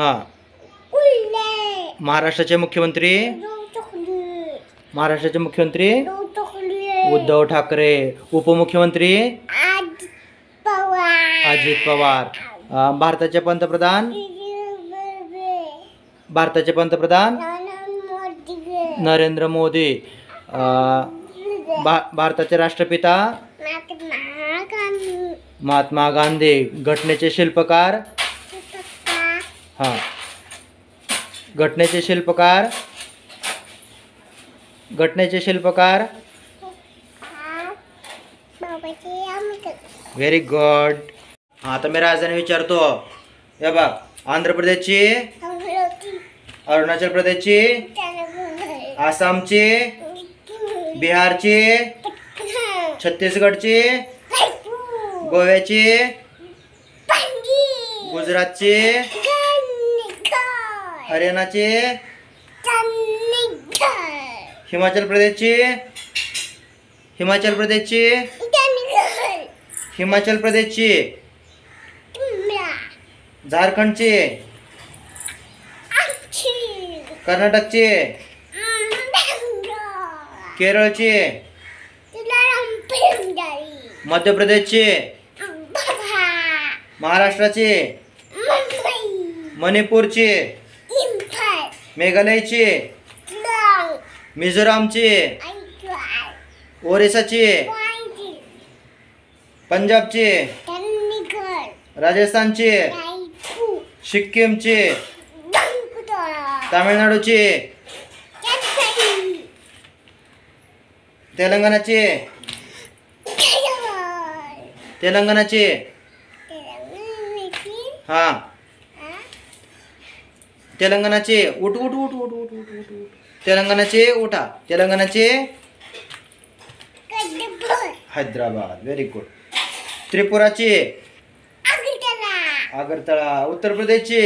हां महाराष्ट्राचे मुख्यमंत्री महाराष्ट्राचे मुख्यमंत्री उद्धव ठाकरे उपमुख्यमंत्री अजित पवार भारताचे पंतप्रधान भारताचे पंतप्रधान नरेंद्र मोदी भा भारताचे राष्ट्रपिता महात्मा गांधी घटनेचे शिल्पकार हां घटनेचे शिल्पकार घटनेचे शिल्पकार व्हेरी गुड हां तर मी राजधानी विचारतो या बा आंध्र प्रदेशची अरुणाचल प्रदेशची आसामची बिहारची छत्तीसगडची गोव्याची गुजरातची हरियाणाचे हिमाचल प्रदेशचे हिमाचल प्रदेशचे हिमाचल प्रदेशचे झारखंडचे कर्नाटकचे केरळचे मध्य प्रदेशचे महाराष्ट्राचे मणिपूरचे मेघालयची मिझोरामची ओरिसाची पंजाबची राजस्थानची सिक्कीमची तामिळनाडूची तेलंगणाची तेलंगणाची हां तेलंगणाचे उठ उठ उठ उठ उठ उठ उठ उठ तेलंगणाचे उठा चे हैदराबाद व्हेरी गुड चे आगरतळा उत्तर चे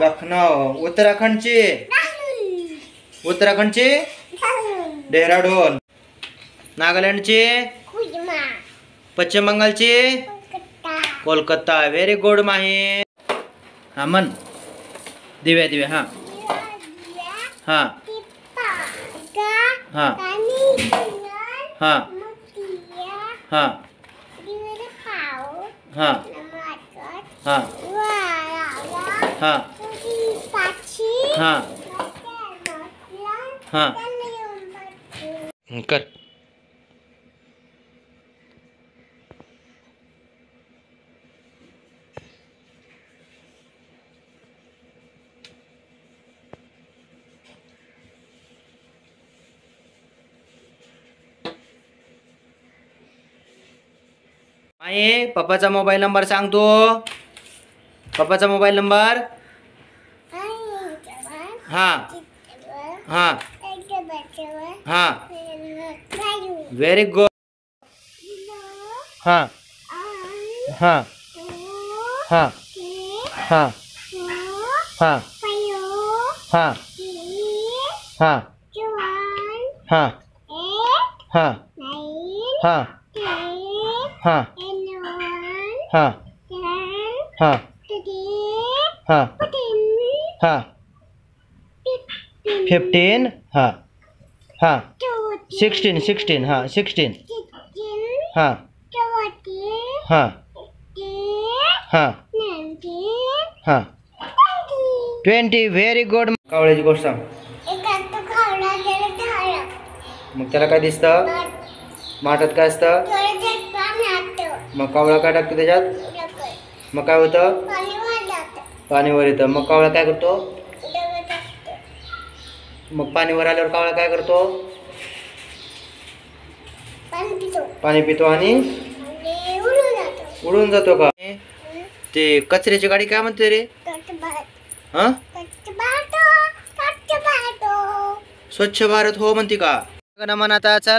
लखनऊ उत्तराखंडचे उत्तराखंडचे डेहराडून चे पश्चिम बंगाल चे कोलकाता वेरी गुड माही हां मन दिव्या दिव्या हां हां हां हां हां हां हां हां हां हां कर आहे पप्पाचा मोबाईल नंबर सांगतो पप्पाचा मोबाईल नंबर हा हा हा व्हेरी गुड हा हा हा हा हा हा हा हा हा हा हा हाँ। हाँ। हाँ।, हाँ हाँ हाँ हाँ फिफ्टीन हाँ हाँ सिक्सटीन सिक्सटीन हाँ सिक्सटीन हाँ हाँ हाँ हाँ ट्वेंटी वेरी गुड कावळ्याची गोष्ट सांग मग त्याला काय मग कावळा काय टाकतो त्याच्यात मग काय होतं पाणीवर येतं मग कावळा काय करतो मग पाणीवर आल्यावर कावळा काय करतो पाणी पितो आणि उडून जातो का ते कचऱ्याची गाडी काय म्हणते रे हा स्वच्छ भारत हो म्हणते का मनात आता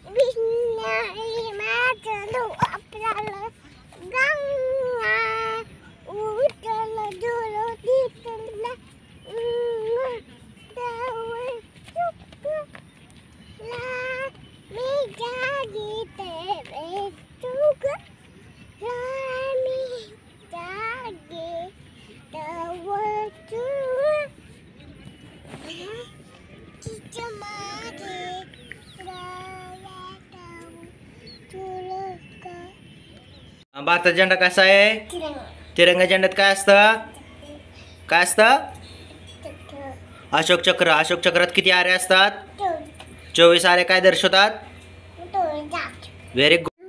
भारताचा झेंडा कसा आहे तिरंगा झेंड्यात काय असतं काय असतं अशोक चक्र अशोक चक्रात किती आरे असतात चोवीस आरे काय दर्शवतात व्हेरी गुड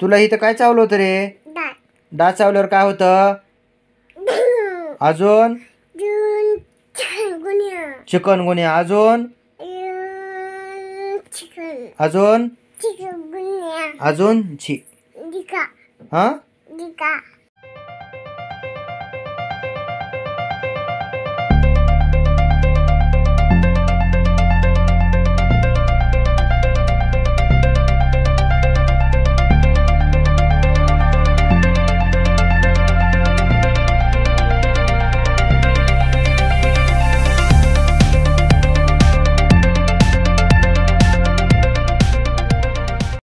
तुला इथं काय चावलं होतं रे डा चावल्यावर काय होतं अजून चिकन गुन्ह्या अजून अजून अजून छिका 啊！那个。